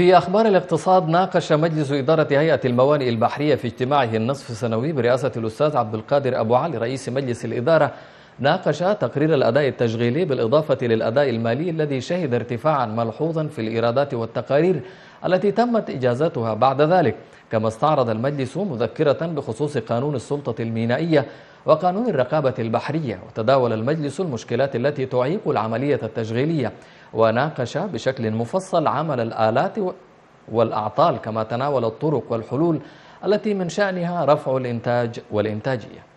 في أخبار الاقتصاد ناقش مجلس إدارة هيئة الموانئ البحرية في اجتماعه النصف السنوي برئاسة الأستاذ عبد القادر أبو علي رئيس مجلس الإدارة ناقش تقرير الأداء التشغيلي بالإضافة للأداء المالي الذي شهد ارتفاعا ملحوظا في الإيرادات والتقارير التي تمت إجازتها بعد ذلك كما استعرض المجلس مذكرة بخصوص قانون السلطة المينائية وقانون الرقابة البحرية وتداول المجلس المشكلات التي تعيق العملية التشغيلية وناقش بشكل مفصل عمل الآلات والأعطال كما تناول الطرق والحلول التي من شأنها رفع الإنتاج والإنتاجية